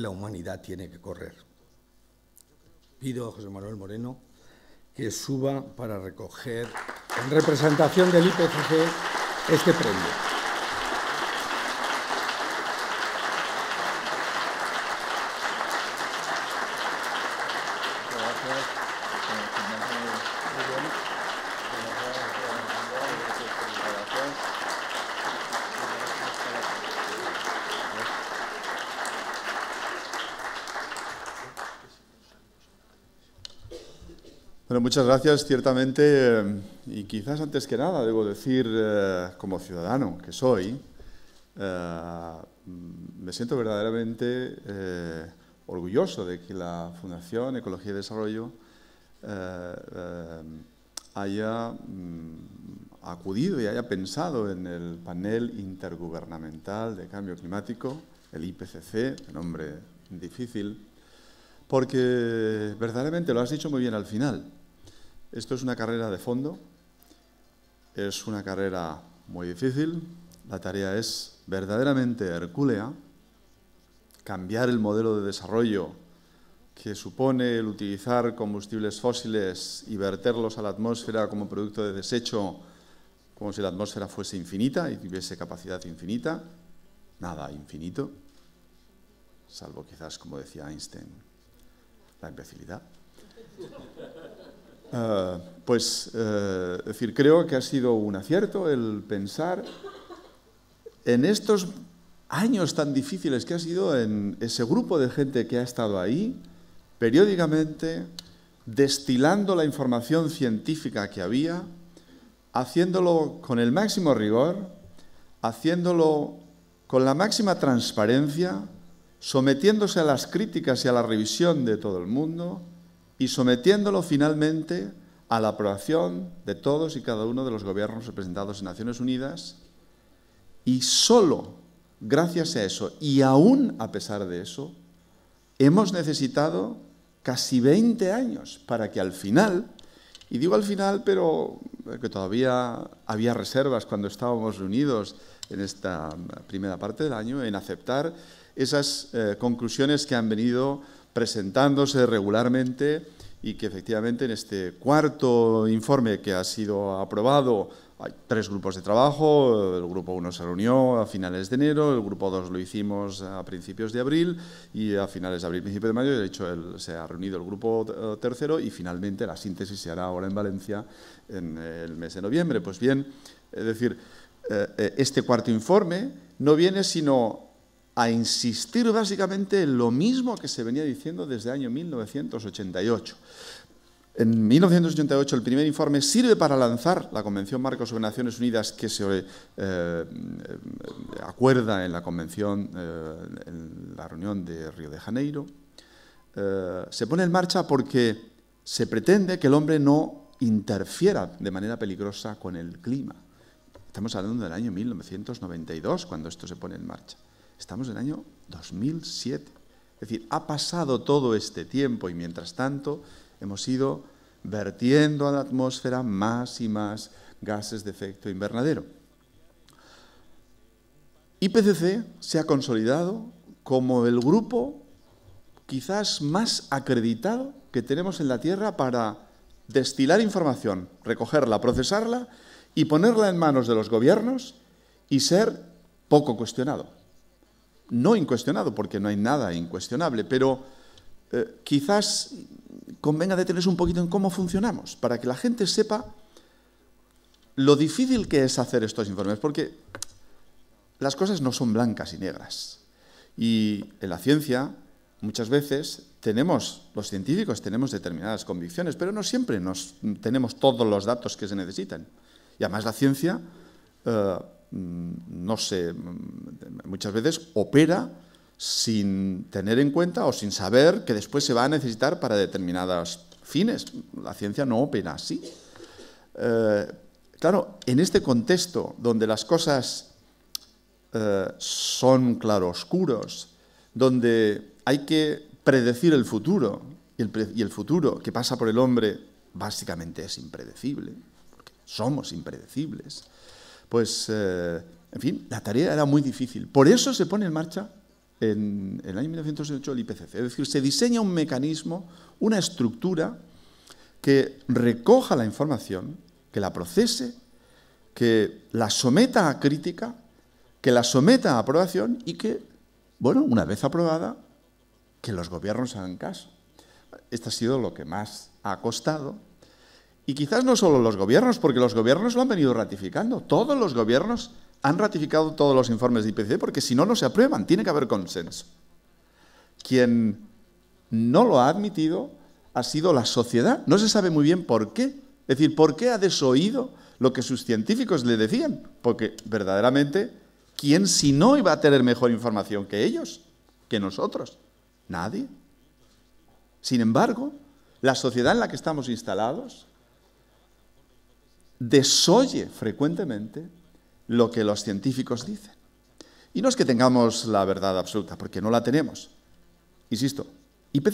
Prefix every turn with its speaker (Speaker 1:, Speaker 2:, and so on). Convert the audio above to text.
Speaker 1: la humanidad tiene que correr. Pido a José Manuel Moreno que suba para recoger en representación del IPCC este premio. Bueno, muchas gracias, ciertamente, eh, y quizás antes que nada debo decir, eh, como ciudadano que soy, eh, me siento verdaderamente orgulloso de que la Fundación Ecología y Desarrollo haya mm, acudido y haya pensado en el panel intergubernamental de cambio climático, el IPCC, nombre difícil, porque verdaderamente lo has dicho muy bien al final. Esto es una carrera de fondo, es una carrera muy difícil, la tarea es verdaderamente hercúlea, cambiar el modelo de desarrollo que supone el utilizar combustibles fósiles y verterlos a la atmósfera como producto de desecho, como si la atmósfera fuese infinita y tuviese capacidad infinita, nada infinito, salvo quizás como decía Einstein la imbecilidad. Eh, pues, eh, es decir, creo que ha sido un acierto el pensar en estos años tan difíciles que ha sido en ese grupo de gente que ha estado ahí, periódicamente, destilando la información científica que había, haciéndolo con el máximo rigor, haciéndolo con la máxima transparencia, sometiéndose a las críticas y a la revisión de todo el mundo y sometiéndolo finalmente a la aprobación de todos y cada uno de los gobiernos representados en Naciones Unidas. Y solo gracias a eso, y aún a pesar de eso, hemos necesitado casi 20 años para que al final y digo al final, pero eh, que todavía había reservas cuando estábamos reunidos en esta mm, primera parte del año en aceptar esas eh, conclusiones que han venido presentándose regularmente y que efectivamente en este cuarto informe que ha sido aprobado hay tres grupos de trabajo, el grupo 1 se reunió a finales de enero, el grupo 2 lo hicimos a principios de abril y a finales de abril, principios de mayo, de hecho se ha reunido el grupo eh, tercero y finalmente la síntesis se hará ahora en Valencia en el mes de noviembre. Pues bien, es decir, eh, eh, este cuarto informe no viene sino a insistir básicamente en lo mismo que se venía diciendo desde el año 1988. En 1988 el primer informe sirve para lanzar la Convención Marco sobre Naciones Unidas que se eh, eh, acuerda en la Convención, eh, en la reunión de Río de Janeiro. se pone en marcha porque se pretende que el hombre no interfiera de manera peligrosa con el clima. Estamos hablando del año 1992 cuando esto se pone en marcha. Estamos en el año 2007. Es decir, ha pasado todo este tiempo y mientras tanto hemos ido vertiendo a la atmósfera más y más gases de efecto invernadero. IPCC se ha consolidado como el grupo quizás más acreditado que tenemos en la Tierra para destilar información, recogerla, procesarla y ponerla en manos de los gobiernos y ser poco cuestionado. No incuestionado, porque no hay nada incuestionable, pero eh, quizás convenga detenerse un poquito en cómo funcionamos, para que la gente sepa lo difícil que es hacer estos informes, porque las cosas no son blancas y negras. Y en la ciencia, muchas veces, tenemos, los científicos tenemos determinadas convicciones, pero no siempre nos, tenemos todos los datos que se necesitan. Y además la ciencia, eh, mm, no sé, mm, muchas veces opera sin tener en cuenta o sin saber que después se va a necesitar para determinados fines. La ciencia no opera así. Eh, claro, en este contexto donde las cosas eh, son claroscuros, donde hay que predecir el futuro, y el, futuro que pasa por el hombre básicamente es impredecible, porque somos impredecibles, pues, eh, en fin, la tarea era muy difícil. Por eso se pone en marcha en, el año 1908 el IPCC. Es decir, se diseña un mecanismo, una estructura que recoja la información, que la procese, que la someta a crítica, que la someta a aprobación y que, bueno, una vez aprobada, que los gobiernos hagan caso. Esto ha sido lo que más ha costado. Y quizás no solo los gobiernos, porque los gobiernos lo han venido ratificando. Todos los gobiernos han ratificado todos los informes de IPCC porque si no, no se aprueban, tiene que haber consenso. Quien no lo ha admitido ha sido la sociedad. No se sabe muy bien por qué. Es decir, ¿por qué ha desoído lo que sus científicos le decían? Porque verdaderamente, ¿quién si no iba a tener mejor información que ellos, que nosotros? Nadie. Sin embargo, la sociedad en la que estamos instalados desoye frecuentemente lo que los científicos dicen. Y no es que tengamos la verdad absoluta, porque no la tenemos. Insisto, IPCC